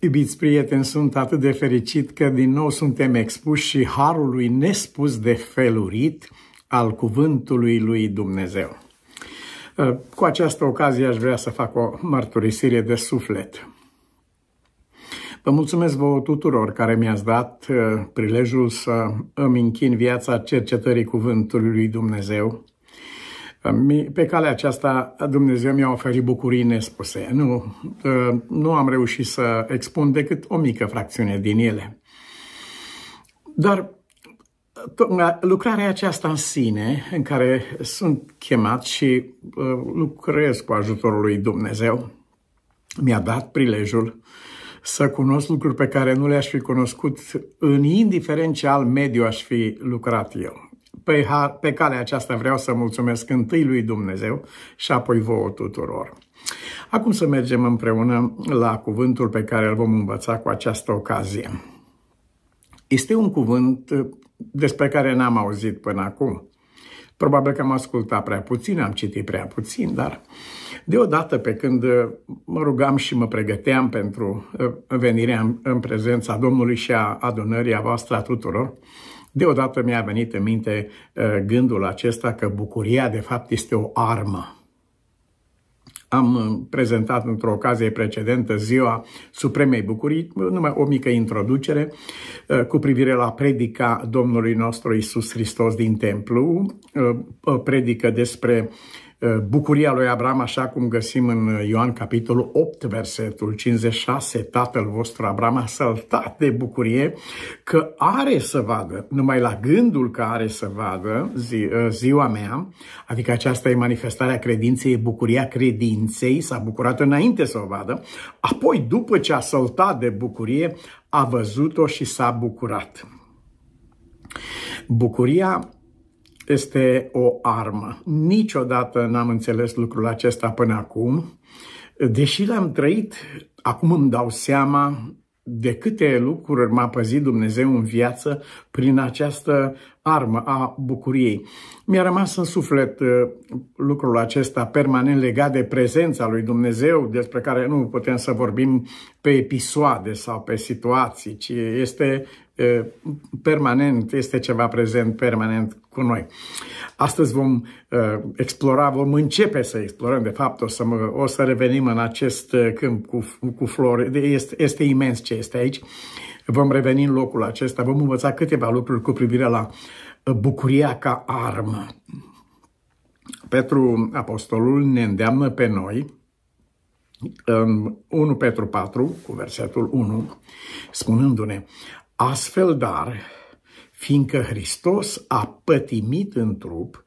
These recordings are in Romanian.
Iubiți prieteni, sunt atât de fericit că din nou suntem expuși și harului nespus de felurit al cuvântului lui Dumnezeu. Ă, cu această ocazie aș vrea să fac o mărturisire de suflet. Vă mulțumesc vouă tuturor care mi-ați dat ă, prilejul să îmi închin viața cercetării cuvântului lui Dumnezeu, pe calea aceasta Dumnezeu mi-a oferit bucurii nespuse. Nu, ă, nu am reușit să expun decât o mică fracțiune din ele. Dar lucrarea aceasta în sine, în care sunt chemat și ă, lucrez cu ajutorul lui Dumnezeu, mi-a dat prilejul să cunosc lucruri pe care nu le-aș fi cunoscut în indiferent ce alt mediu aș fi lucrat eu. Pe, pe calea aceasta vreau să mulțumesc întâi lui Dumnezeu și apoi vouă tuturor. Acum să mergem împreună la cuvântul pe care îl vom învăța cu această ocazie. Este un cuvânt uh, despre care n-am auzit până acum. Probabil că am ascultat prea puțin, am citit prea puțin, dar deodată pe când uh, mă rugam și mă pregăteam pentru uh, venirea în prezența Domnului și a adunării a voastră a tuturor, Deodată mi-a venit în minte uh, gândul acesta că bucuria de fapt este o armă. Am uh, prezentat într-o ocazie precedentă ziua Supremei Bucurii, numai o mică introducere uh, cu privire la predica Domnului nostru Isus Hristos din templu, predică despre uh, Eh, bucuria lui Abraham, așa cum găsim în eh, Ioan capitolul 8, versetul 56, tatăl vostru Abraham a săltat de bucurie că are să vadă, numai la gândul că are să vadă zi, eh, ziua mea, adică aceasta e manifestarea credinței, e bucuria credinței, s-a bucurat înainte să o vadă, apoi după ce a săltat de bucurie, a văzut-o și s-a bucurat. Bucuria este o armă. Niciodată n-am înțeles lucrul acesta până acum. Deși l-am trăit, acum îmi dau seama de câte lucruri m-a păzit Dumnezeu în viață prin această armă a bucuriei. Mi-a rămas în suflet uh, lucrul acesta permanent legat de prezența lui Dumnezeu, despre care nu putem să vorbim pe episoade sau pe situații, ci este uh, permanent, este ceva prezent permanent cu noi. Astăzi vom uh, explora, vom începe să explorăm, de fapt o să, mă, o să revenim în acest câmp cu, cu flori, este, este imens ce este aici. Vom reveni în locul acesta, vom învăța câteva lucruri cu privire la uh, bucuria ca armă. Petru Apostolul ne îndeamnă pe noi în um, 1 Petru 4, cu versetul 1, spunându-ne Astfel dar, fiindcă Hristos a pătimit în trup,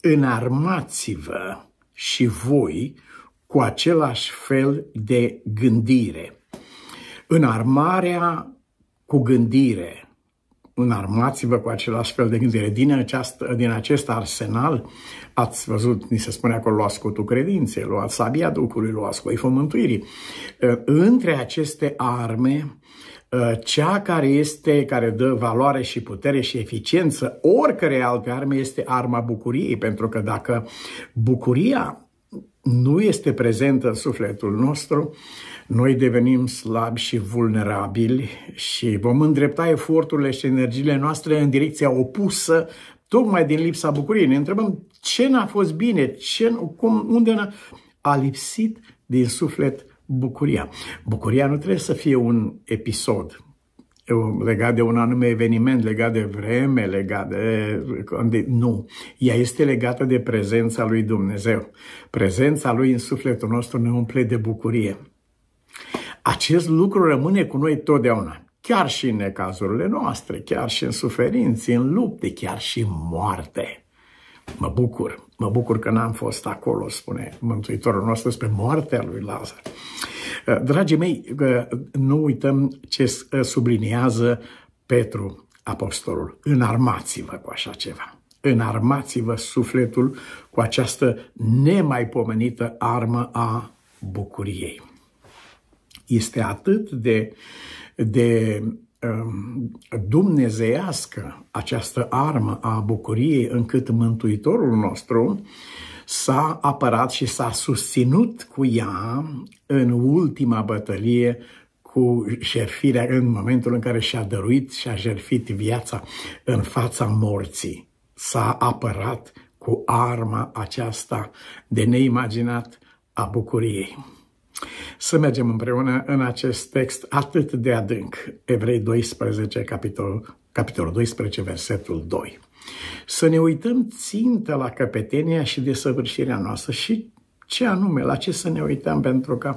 înarmați-vă și voi cu același fel de gândire. Înarmarea cu gândire. Înarmați-vă cu același fel de gândire. Din, această, din acest arsenal ați văzut, ni se spune acolo, luați scutul credinței, luați sabia Duhului, luați coiful mântuirii. Uh, între aceste arme, uh, cea care este, care dă valoare și putere și eficiență oricărei alte arme este arma bucuriei, pentru că dacă bucuria nu este prezentă în sufletul nostru, noi devenim slabi și vulnerabili și vom îndrepta eforturile și energiile noastre în direcția opusă, tocmai din lipsa bucuriei. Ne întrebăm ce n-a fost bine, ce, cum, unde n-a a lipsit din suflet bucuria. Bucuria nu trebuie să fie un episod, legat de un anume eveniment, legat de vreme, legat de... Nu. Ea este legată de prezența lui Dumnezeu. Prezența lui în sufletul nostru ne umple de bucurie. Acest lucru rămâne cu noi totdeauna. Chiar și în necazurile noastre, chiar și în suferințe, în lupte, chiar și în moarte. Mă bucur, mă bucur că n-am fost acolo, spune Mântuitorul nostru spre moartea lui Lazar. Uh, dragii mei, uh, nu uităm ce uh, subliniază Petru, apostolul. Înarmați-vă cu așa ceva. Înarmați-vă sufletul cu această nemaipomenită armă a bucuriei. Este atât de, de Um, dumnezeiască această armă a bucuriei încât Mântuitorul nostru s-a apărat și s-a susținut cu ea în ultima bătălie cu șerfirea în momentul în care și-a dăruit și-a jerfit viața în fața morții. S-a apărat cu arma aceasta de neimaginat a bucuriei. Să mergem împreună în acest text atât de adânc, Evrei 12, capitol, capitolul 12, versetul 2. Să ne uităm țintă la căpetenia și desăvârșirea noastră și ce anume, la ce să ne uităm, pentru că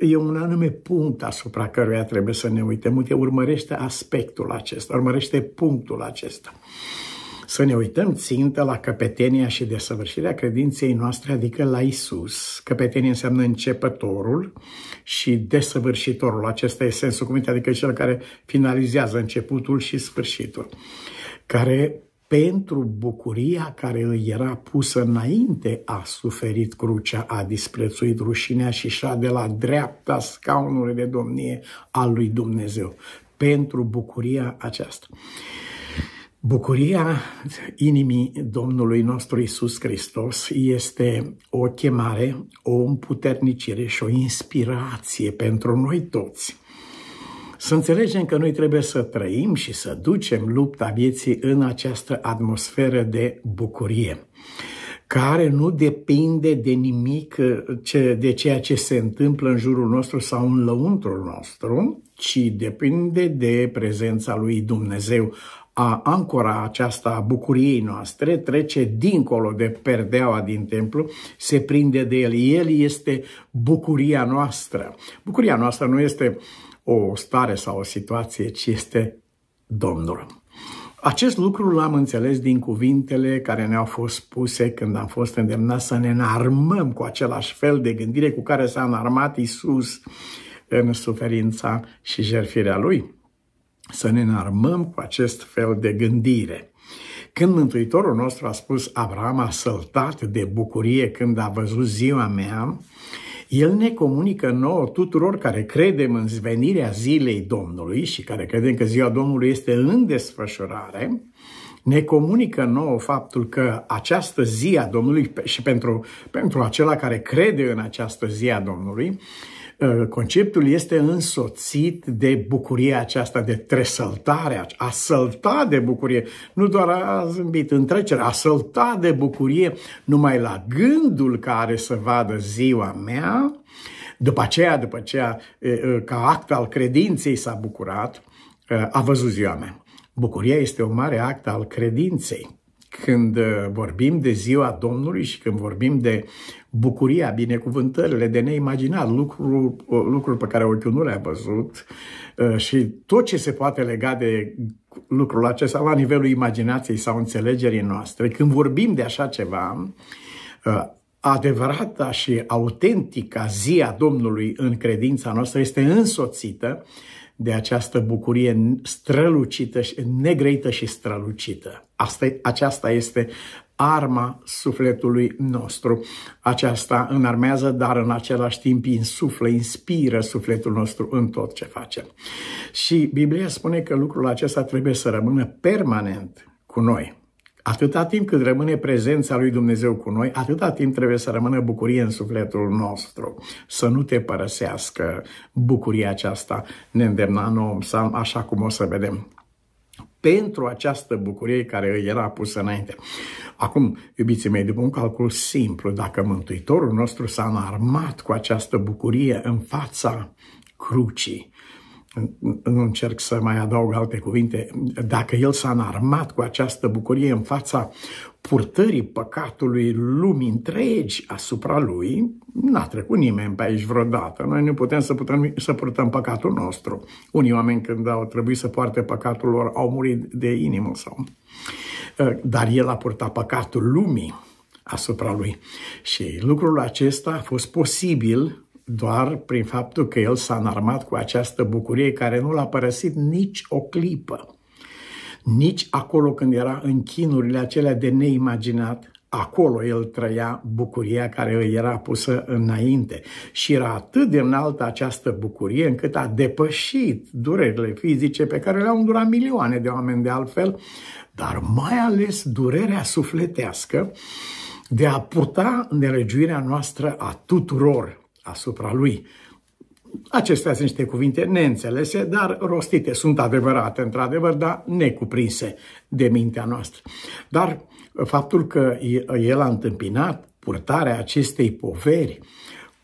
e un anume punct asupra căruia trebuie să ne uităm. Uite, urmărește aspectul acesta, urmărește punctul acesta. Să ne uităm țintă la căpetenia și desăvârșirea credinței noastre, adică la Isus. Căpetenie înseamnă începătorul și desăvârșitorul. Acesta e sensul cuvinte, adică cel care finalizează începutul și sfârșitul. Care pentru bucuria care îi era pusă înainte a suferit crucea, a disprețuit rușinea și șa a de la dreapta scaunului de domnie al lui Dumnezeu. Pentru bucuria aceasta. Bucuria inimii Domnului nostru Isus Hristos este o chemare, o împuternicire și o inspirație pentru noi toți. Să înțelegem că noi trebuie să trăim și să ducem lupta vieții în această atmosferă de bucurie care nu depinde de nimic ce, de ceea ce se întâmplă în jurul nostru sau în lăuntrul nostru, ci depinde de prezența lui Dumnezeu a ancora aceasta a bucuriei noastre trece dincolo de perdeaua din templu, se prinde de el. El este bucuria noastră. Bucuria noastră nu este o stare sau o situație, ci este Domnul. Acest lucru l-am înțeles din cuvintele care ne-au fost spuse când am fost îndemnați să ne înarmăm cu același fel de gândire cu care s-a înarmat Isus în suferința și jertfirea Lui să ne înarmăm cu acest fel de gândire. Când Mântuitorul nostru a spus Abraham a săltat de bucurie când a văzut ziua mea, el ne comunică nouă tuturor care credem în venirea zilei Domnului și care credem că ziua Domnului este în desfășurare, ne comunică nouă faptul că această zi a Domnului și pentru, pentru acela care crede în această zi a Domnului Ă, conceptul este însoțit de bucuria aceasta, de tresăltare, a sălta de bucurie, nu doar a zâmbit în trecere, a sălta de bucurie numai la gândul care să vadă ziua mea, după aceea, după aceea, ca act al credinței s-a bucurat, a văzut ziua mea. Bucuria este o mare act al credinței când vorbim de ziua Domnului și când vorbim de bucuria, binecuvântările de neimaginat, lucruri, lucruri pe care ochiul nu le-a văzut ă, și tot ce se poate lega de lucrul acesta la nivelul imaginației sau înțelegerii noastre. Când vorbim de așa ceva, ă, adevărata și autentica zi a Domnului în credința noastră este însoțită de această bucurie strălucită, negreită și strălucită. Asta, aceasta este arma sufletului nostru. Aceasta înarmează, dar în același timp insuflă, inspiră sufletul nostru în tot ce facem. Și Biblia spune că lucrul acesta trebuie să rămână permanent cu noi. Atâta timp cât rămâne prezența lui Dumnezeu cu noi, atâta timp trebuie să rămână bucurie în sufletul nostru. Să nu te părăsească bucuria aceasta, ne îndemna nouă psalm, așa cum o să vedem pentru această bucurie care îi era pusă înainte. Acum, iubiții mei, după un calcul simplu, dacă Mântuitorul nostru s-a înarmat cu această bucurie în fața crucii, nu încerc să mai adaug alte cuvinte, dacă el s-a înarmat cu această bucurie în fața purtării păcatului lumii întregi asupra lui, n-a trecut nimeni pe aici vreodată. Noi nu putem să, putem să purtăm păcatul nostru. Unii oameni când au trebuit să poarte păcatul lor au murit de inimă sau... Ă, dar el a purtat păcatul lumii asupra lui. Și lucrul acesta a fost posibil doar prin faptul că el s-a înarmat cu această bucurie care nu l-a părăsit nici o clipă. Nici acolo când era în chinurile acelea de neimaginat, acolo el trăia bucuria care îi era pusă înainte. Și era atât de înaltă această bucurie încât a depășit durerile fizice pe care le-au îndurat milioane de oameni de altfel, dar mai ales durerea sufletească de a purta nelegiuirea noastră a tuturor asupra lui. Acestea sunt niște cuvinte neînțelese, dar rostite. Sunt adevărate, într-adevăr, dar necuprinse de mintea noastră. Dar faptul că el a întâmpinat purtarea acestei poveri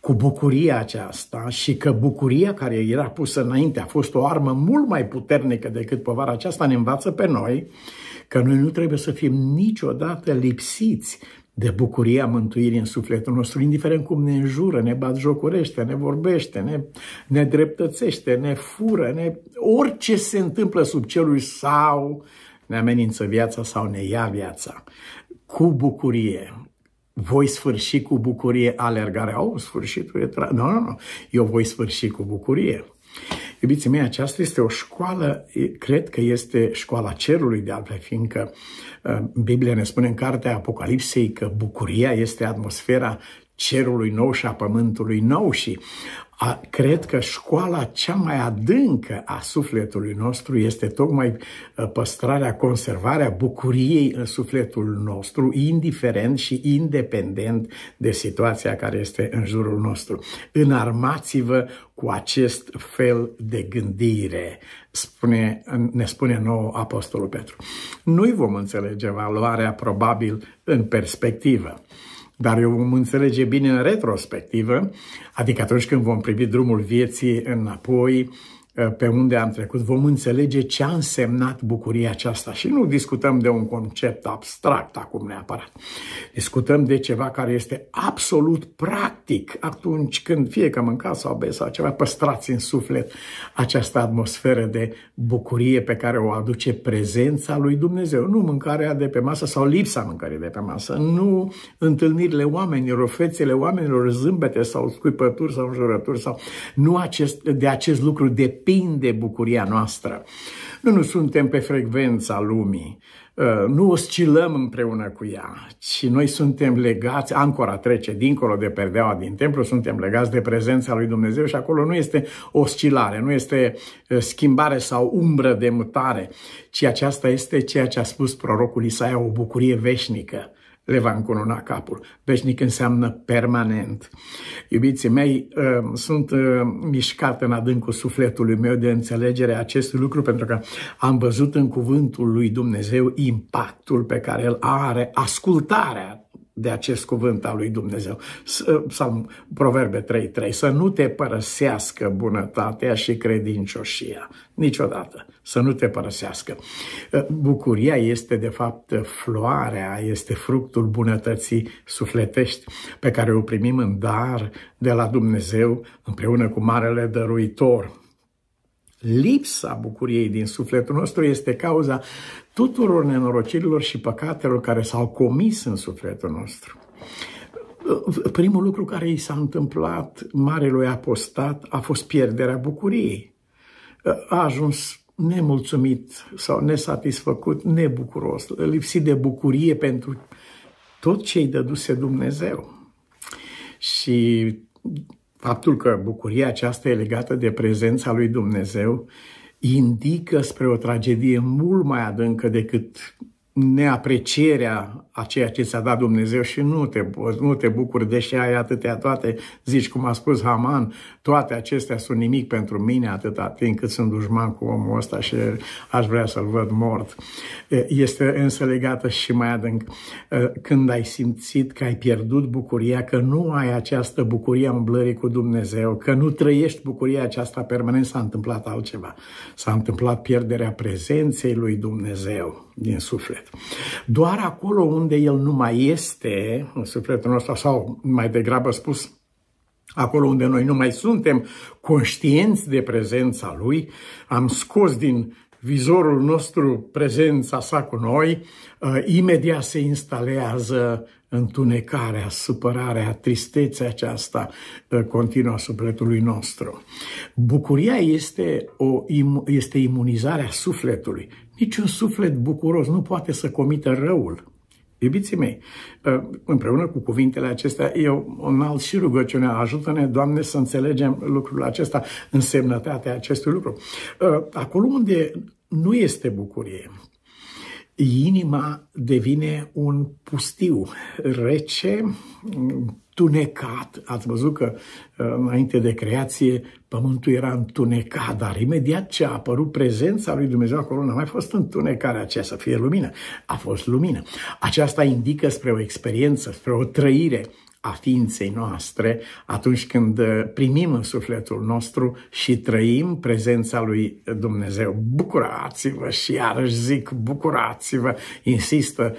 cu bucuria aceasta și că bucuria care era pusă înainte a fost o armă mult mai puternică decât povara aceasta, ne învață pe noi că noi nu trebuie să fim niciodată lipsiți de bucuria mântuirii în sufletul nostru, indiferent cum ne înjură, ne bat jocurește, ne vorbește, ne, ne dreptățește, ne fură, ne... orice se întâmplă sub celul sau ne amenință viața sau ne ia viața. Cu bucurie, voi sfârși cu bucurie alergarea. Au, oh, sfârșitul e tra... Nu, no, nu, no, nu. No. Eu voi sfârși cu bucurie. Iubiții mei, aceasta este o școală, cred că este școala cerului de altfel, fiindcă uh, Biblia ne spune în cartea Apocalipsei că bucuria este atmosfera cerului nou și a pământului nou și cred că școala cea mai adâncă a sufletului nostru este tocmai ă, păstrarea, conservarea bucuriei în sufletul nostru, indiferent și independent de situația care este în jurul nostru. Înarmați-vă cu acest fel de gândire, spune, ne spune nou Apostolul Petru. Nu-i vom înțelege valoarea probabil în perspectivă dar eu vom înțelege bine în retrospectivă, adică atunci când vom privi drumul vieții înapoi, Eh, pe unde am trecut, vom înțelege ce a însemnat bucuria aceasta. Și nu discutăm de un concept abstract acum neapărat. Discutăm de ceva care este absolut practic atunci când fie că mâncați sau beți sau ceva, păstrați în suflet această atmosferă de bucurie pe care o aduce prezența lui Dumnezeu. Nu mâncarea de pe masă sau lipsa mâncării de pe masă, nu întâlnirile oamenilor, fețele oamenilor, zâmbete sau scuipături sau înjurături sau nu acest, de acest lucru de depinde bucuria noastră. Nu, nu suntem pe frecvența lumii, uh, nu oscilăm împreună cu ea, ci noi suntem legați, ancora trece dincolo de perdeaua din templu, suntem legați de prezența lui Dumnezeu și acolo nu este oscilare, nu este uh, schimbare sau umbră de mutare, ci aceasta este ceea ce a spus prorocul Isaia, o bucurie veșnică le va înconuna capul. Veșnic înseamnă permanent. Iubiții mei, uh, sunt uh, mișcat în adâncul sufletului meu de înțelegere acestui lucru, pentru că am văzut în cuvântul lui Dumnezeu impactul pe care îl are ascultarea de acest cuvânt al lui Dumnezeu. Uh, Sau Proverbe 3.3, să nu te părăsească bunătatea și credincioșia. Niciodată, să nu te părăsească. Uh, bucuria este de fapt floarea, este fructul bunătății sufletești pe care o primim în dar de la Dumnezeu împreună cu Marele Dăruitor. Lipsa bucuriei din sufletul nostru este cauza tuturor nenorocirilor și păcatelor care s-au comis în sufletul nostru. Primul lucru care i s-a întâmplat marelui apostat a fost pierderea bucuriei. A ajuns nemulțumit sau nesatisfăcut, nebucuros, lipsit de bucurie pentru tot ce i-a dăduse Dumnezeu. Și faptul că bucuria aceasta e legată de prezența lui Dumnezeu indică spre o tragedie mult mai adâncă decât neaprecierea a ceea ce ți-a dat Dumnezeu și nu te, nu te bucuri, deși ai atâtea toate, zici cum a spus Haman, toate acestea sunt nimic pentru mine atâta timp cât sunt dușman cu omul ăsta și aș vrea să-l văd mort. Este însă legată și mai adânc când ai simțit că ai pierdut bucuria, că nu ai această bucurie a umblării cu Dumnezeu, că nu trăiești bucuria aceasta permanent, s-a întâmplat altceva. S-a întâmplat pierderea prezenței lui Dumnezeu din suflet. Doar acolo unde el nu mai este, în sufletul nostru, sau mai degrabă spus, acolo unde noi nu mai suntem conștienți de prezența lui, am scos din vizorul nostru prezența sa cu noi, uh, imediat se instalează întunecarea, supărarea, tristețea aceasta uh, continuă a sufletului nostru. Bucuria este, o, este imunizarea sufletului. Niciun suflet bucuros nu poate să comită răul. Iubiții mei, ă, împreună cu cuvintele acestea, eu înalt și rugăciunea, ajută-ne, Doamne, să înțelegem lucrul acesta, însemnătatea acestui lucru. Ă, acolo unde nu este bucurie, inima devine un pustiu rece, tunecat. Ați văzut că uh, înainte de creație pământul era întunecat, dar imediat ce a apărut prezența lui Dumnezeu acolo n-a mai fost întunecarea aceea să fie lumină, a fost lumină. Aceasta indică spre o experiență, spre o trăire a ființei noastre atunci când uh, primim în sufletul nostru și trăim prezența lui Dumnezeu. Bucurați-vă și iarăși zic, bucurați-vă, insistă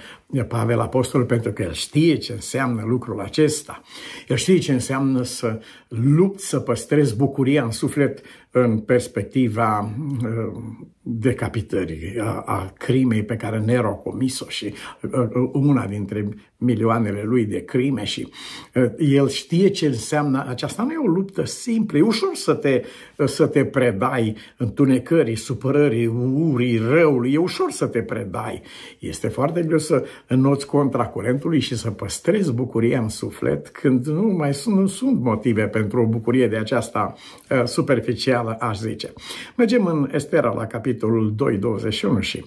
Pavel Apostol pentru că el știe ce înseamnă lucrul acesta. El știe ce înseamnă să lupt, să păstrezi bucuria în suflet în perspectiva uh, decapitării, a, a crimei pe care Nero a comis-o și uh, una dintre milioanele lui de crime și uh, el știe ce înseamnă aceasta. Nu e o luptă simplă, e ușor să te să te predai întunecării, supărării, urii, răului. E ușor să te predai. Este foarte greu să înnoți contra curentului și să păstrezi bucuria în suflet când nu mai sunt, nu sunt motive pentru o bucurie de aceasta uh, superficială, aș zice. Mergem în Estera la capitolul 21 și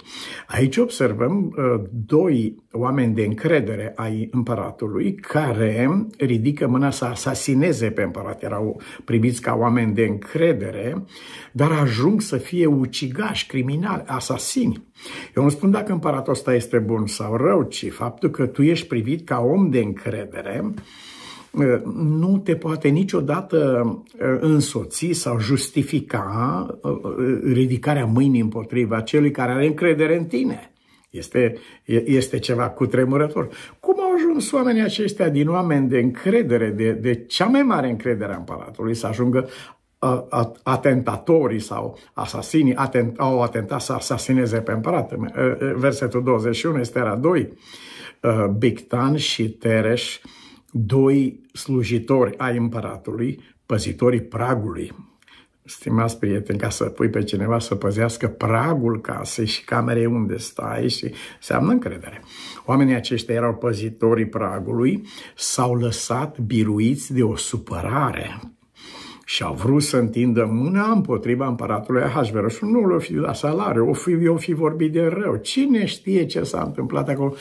aici observăm uh, doi oameni de încredere ai împăratului care ridică mâna să asasineze pe împărat. Erau primiți ca oameni de încredere vedere, dar ajung să fie ucigași, criminali, asasini. Eu nu spun dacă împăratul ăsta este bun sau rău, ci faptul că tu ești privit ca om de încredere ă, nu te poate niciodată ă, însoți sau justifica ă, ridicarea mâinii împotriva celui care are încredere în tine. Este, este ceva cu tremurător. Cum au ajuns oamenii aceștia din oameni de încredere, de, de cea mai mare încredere a împăratului, să ajungă atentatorii sau asasinii atent, au atentat să asasineze pe împărat. Versetul 21 este era 2. Bictan și Tereș, doi slujitori ai împăratului, păzitorii pragului. Stimați prieteni, ca să pui pe cineva să păzească pragul casei și camerei unde stai și înseamnă încredere. Oamenii aceștia erau păzitorii pragului, s-au lăsat biruiți de o supărare și a vrut să întindă mâna împotriva împăratului și Nu l-o fi dat salariu, o fi, o fi vorbit de rău. Cine știe ce s-a întâmplat acolo?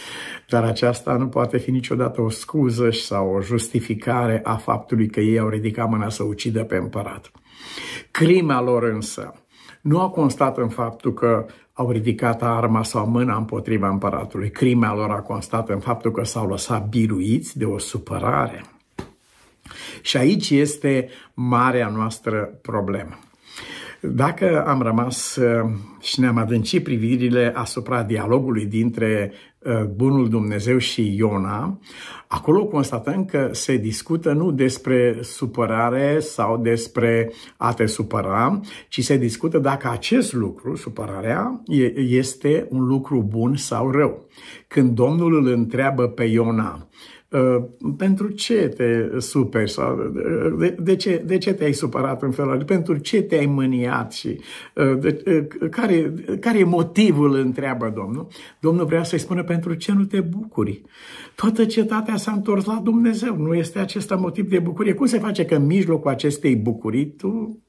Dar aceasta nu poate fi niciodată o scuză sau o justificare a faptului că ei au ridicat mâna să ucidă pe împărat. Crima lor însă nu a constat în faptul că au ridicat arma sau mâna împotriva împăratului. Crima lor a constat în faptul că s-au lăsat biruiți de o supărare și aici este marea noastră problemă. Dacă am rămas uh, și ne-am adâncit privirile asupra dialogului dintre uh, Bunul Dumnezeu și Iona, acolo constatăm că se discută nu despre supărare sau despre a te supăra, ci se discută dacă acest lucru, supărarea, este un lucru bun sau rău. Când Domnul îl întreabă pe Iona, Ă, pentru ce te superi sau de, de, ce, de ce te-ai supărat în felul pentru ce te-ai mâniat și ă, de, ă, care, care e motivul, întreabă Domnul. Domnul vrea să-i spună pentru ce nu te bucuri. Toată cetatea s-a întors la Dumnezeu, nu este acesta motiv de bucurie. Cum se face că în mijlocul acestei bucurii tu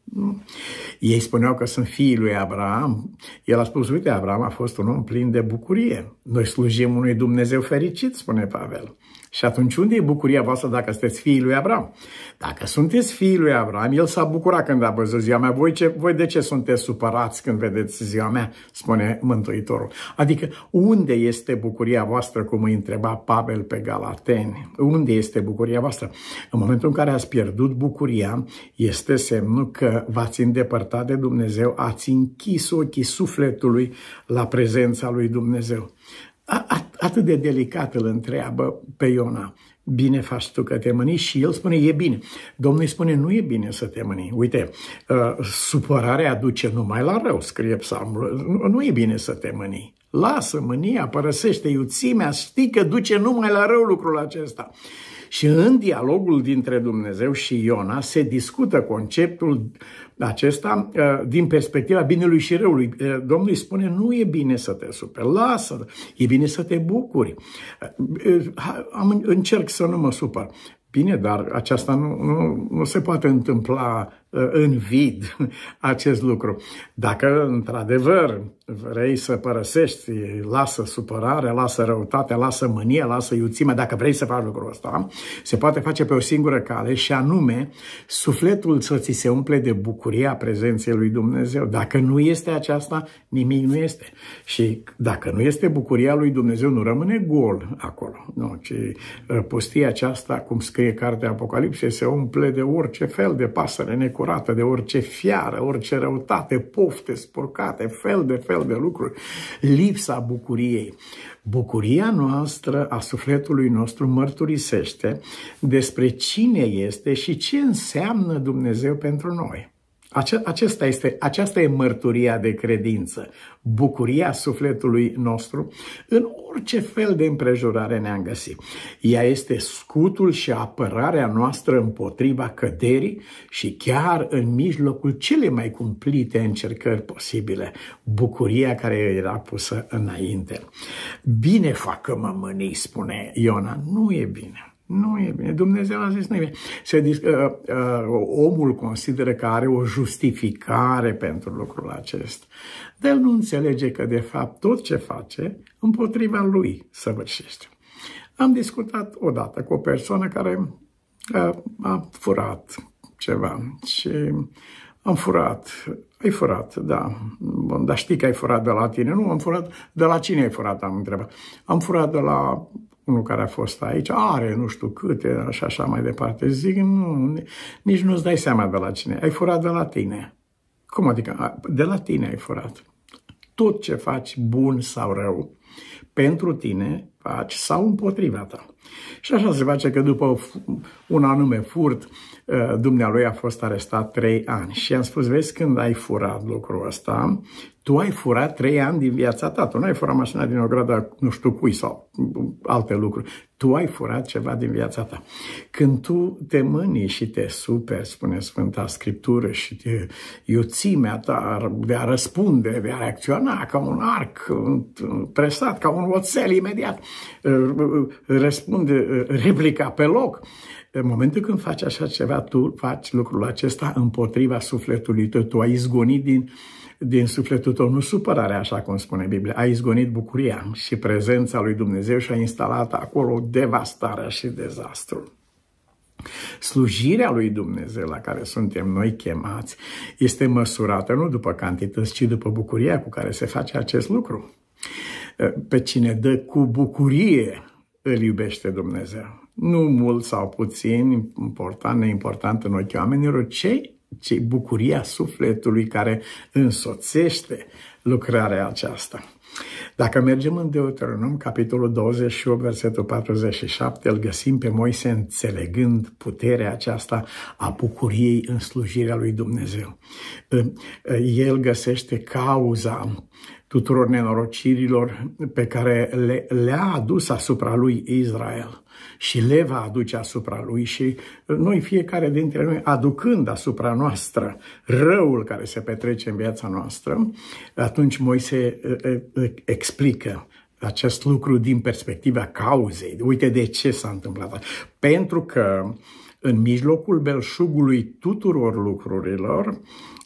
ei spuneau că sunt fiii lui Abraham. El a spus, uite, Abraham a fost un om plin de bucurie. Noi slujim unui Dumnezeu fericit, spune Pavel. Și atunci unde e bucuria voastră dacă sunteți fiii lui Abraham? Dacă sunteți fiii lui Abraham, el s-a bucurat când a văzut ziua mea. Voi, ce, voi de ce sunteți supărați când vedeți ziua mea? Spune Mântuitorul. Adică unde este bucuria voastră, cum îi întreba Pavel pe Galateni? Unde este bucuria voastră? În momentul în care ați pierdut bucuria, este semnul că v-ați îndepărtat de Dumnezeu, ați închis ochii sufletului la prezența lui Dumnezeu atât de delicat îl întreabă pe Iona, bine faci tu că te mâni și el spune, e bine. Domnul îi spune, nu e bine să te mâni. Uite, ă, supărarea aduce numai la rău, scrie psalmul, nu, nu e bine să te mâni. Lasă mânia, părăsește iuțimea, știi că duce numai la rău lucrul acesta. Și în dialogul dintre Dumnezeu și Iona se discută conceptul acesta uh, din perspectiva binelui și răului. Uh, Domnul îi spune, nu e bine să te superi, lasă e bine să te bucuri. Uh, am, încerc să nu mă supăr. Bine, dar aceasta nu, nu, nu se poate întâmpla Uh, în vid acest lucru. Dacă, într-adevăr, vrei să părăsești, lasă supărare, lasă răutate, lasă mânie, lasă iuțime, dacă vrei să faci lucrul ăsta, se poate face pe o singură cale și anume sufletul să ți se umple de bucuria prezenței lui Dumnezeu. Dacă nu este aceasta, nimic nu este. Și dacă nu este bucuria lui Dumnezeu, nu rămâne gol acolo, nu, ci uh, pustia aceasta, cum scrie cartea Apocalipse, se umple de orice fel de pasăre necunoscută curată de orice fiară, orice răutate, pofte spurcate, fel de fel de lucruri, lipsa bucuriei. Bucuria noastră a sufletului nostru mărturisește despre cine este și ce înseamnă Dumnezeu pentru noi. Aceasta acesta este, aceasta e mărturia de credință, bucuria sufletului nostru în orice fel de împrejurare ne-am găsit. Ea este scutul și apărarea noastră împotriva căderii și chiar în mijlocul cele mai cumplite încercări posibile, bucuria care era pusă înainte. Bine facă mămânii, spune Iona, nu e bine. Nu e bine. Dumnezeu a zis nu e bine. Se, uh, uh, omul consideră că are o justificare pentru lucrul acesta. Dar el nu înțelege că, de fapt, tot ce face, împotriva lui să săvârșește. Am discutat odată cu o persoană care uh, a furat ceva și am furat. Ai furat, da. Bun, dar știi că ai furat de la tine. Nu, am furat. De la cine ai furat, am întrebat. Am furat de la unul care a fost aici, are nu știu câte, așa, așa mai departe. Zic, nu, nici nu-ți dai seama de la cine. Ai furat de la tine. Cum adică? De la tine ai furat. Tot ce faci, bun sau rău, pentru tine faci sau împotriva ta. Și așa se face că după un anume furt, ă, dumnealui a fost arestat trei ani. Și am spus, vezi, când ai furat lucrul ăsta tu ai furat trei ani din viața ta, tu nu ai furat mașina din ograda nu știu cui sau alte lucruri, tu ai furat ceva din viața ta. Când tu te mâni și te super, spune Sfânta Scriptură, și te, iuțimea ta de a răspunde, de a reacționa ca un arc presat, ca un oțel imediat, răspunde replica pe loc, în momentul când faci așa ceva, tu faci lucrul acesta împotriva sufletului tău. Tu ai izgonit din, din sufletul tău, nu supărarea, așa cum spune Biblia, ai izgonit bucuria și prezența lui Dumnezeu și a instalat acolo devastarea și dezastru. Slujirea lui Dumnezeu la care suntem noi chemați este măsurată nu după cantități, ci după bucuria cu care se face acest lucru. Pe cine dă cu bucurie îl iubește Dumnezeu nu mult sau puțin, important, neimportant în ochii oamenilor, ce ce bucuria sufletului care însoțește lucrarea aceasta. Dacă mergem în Deuteronom, capitolul 28, versetul 47, îl găsim pe Moise înțelegând puterea aceasta a bucuriei în slujirea lui Dumnezeu. El găsește cauza tuturor nenorocirilor pe care le, le-a adus asupra lui Israel și le va aduce asupra lui și noi, fiecare dintre noi, aducând asupra noastră răul care se petrece în viața noastră, atunci Moise explică acest lucru din perspectiva cauzei. Uite de ce s-a întâmplat. Pentru că în mijlocul belșugului tuturor lucrurilor,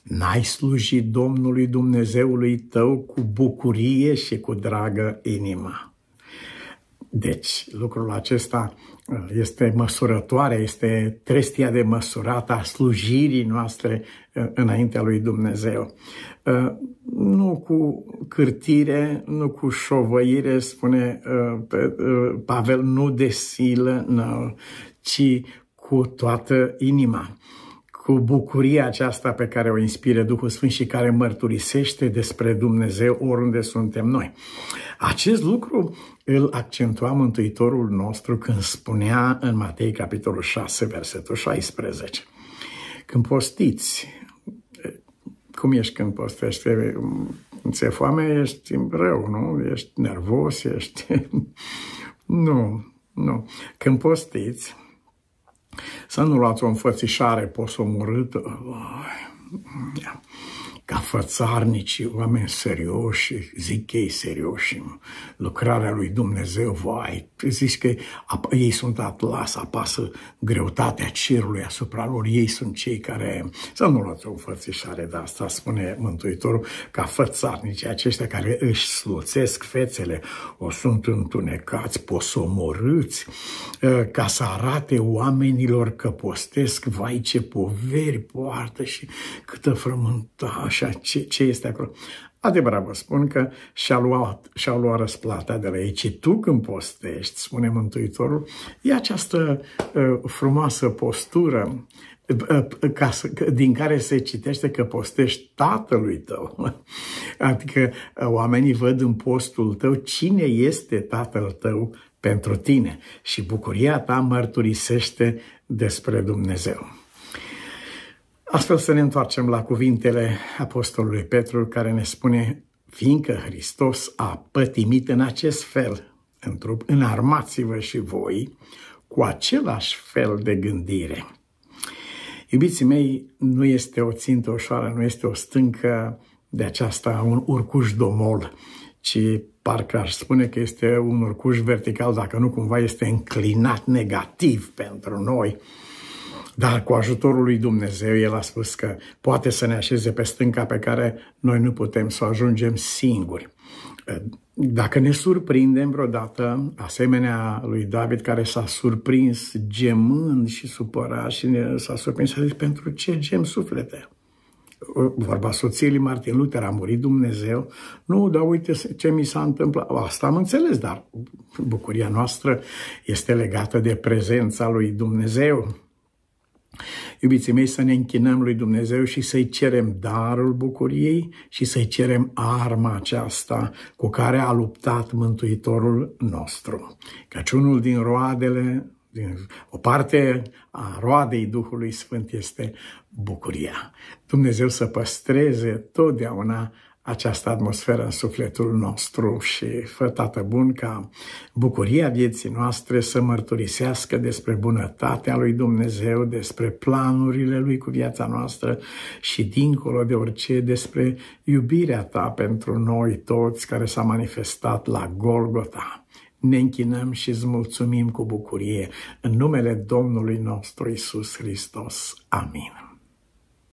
N-ai slujit Domnului Dumnezeului tău cu bucurie și cu dragă inima. Deci, lucrul acesta uh, este măsurătoare, este trestia de măsurată a slujirii noastre uh, înaintea lui Dumnezeu. Uh, nu cu cârtire, nu cu șovăire, spune Pavel, nu de silă, ci cu toată inima cu bucuria aceasta pe care o inspire Duhul Sfânt și care mărturisește despre Dumnezeu oriunde suntem noi. Acest lucru îl accentua Mântuitorul nostru când spunea în Matei capitolul 6, versetul 16. Când postiți, cum ești când postești? Ți-e foame, ești rău, nu? Ești nervos, ești... nu, nu. Când postiți, să nu luați o înfățișare posomorâtă ca fățarnici, oameni serioși, zic ei serioși, lucrarea lui Dumnezeu, vai, zici că ei sunt atlas, apasă greutatea cerului asupra lor, ei sunt cei care, să nu luați o fățișare de asta, spune Mântuitorul, ca fățarnici aceștia care își sluțesc fețele, o sunt întunecați, posomorâți, ă, ca să arate oamenilor că postesc, vai ce poveri poartă și câtă frământare așa, ce, ce este acolo? Adevărat vă spun că și-a luat, și luat răsplata de la ei, ci tu când postești, spune Mântuitorul, e această uh, frumoasă postură ă, ă, ca să, din care se citește că postești tatălui tău. Adică oamenii văd în postul tău cine este tatăl tău pentru tine și bucuria ta mărturisește despre Dumnezeu. Astfel să ne întoarcem la cuvintele Apostolului Petru care ne spune fiindcă Hristos a pătimit în acest fel, în trup, înarmați-vă și voi cu același fel de gândire. Iubiții mei, nu este o țintă ușoară, nu este o stâncă de aceasta un urcuș domol, ci parcă aș spune că este un urcuș vertical, dacă nu cumva este înclinat negativ pentru noi, dar cu ajutorul lui Dumnezeu, el a spus că poate să ne așeze pe stânca pe care noi nu putem să o ajungem singuri. Dacă ne surprindem vreodată, asemenea lui David care s-a surprins gemând și supărat și ne, s-a surprins, a zis, pentru ce gem suflete? Vorba soției lui Martin Luther, a murit Dumnezeu. Nu, dar uite ce mi s-a întâmplat. Asta am înțeles, dar bucuria noastră este legată de prezența lui Dumnezeu Iubiții mei, să ne închinăm lui Dumnezeu și să-i cerem darul bucuriei și să-i cerem arma aceasta cu care a luptat Mântuitorul nostru. Căci unul din roadele, din, o parte a roadei Duhului Sfânt este bucuria. Dumnezeu să păstreze totdeauna această atmosferă în sufletul nostru și fă, Tată Bun, ca bucuria vieții noastre să mărturisească despre bunătatea lui Dumnezeu, despre planurile lui cu viața noastră și, dincolo de orice, despre iubirea ta pentru noi toți care s-a manifestat la Golgota ne închinăm și îți mulțumim cu bucurie în numele Domnului nostru Isus Hristos. Amin.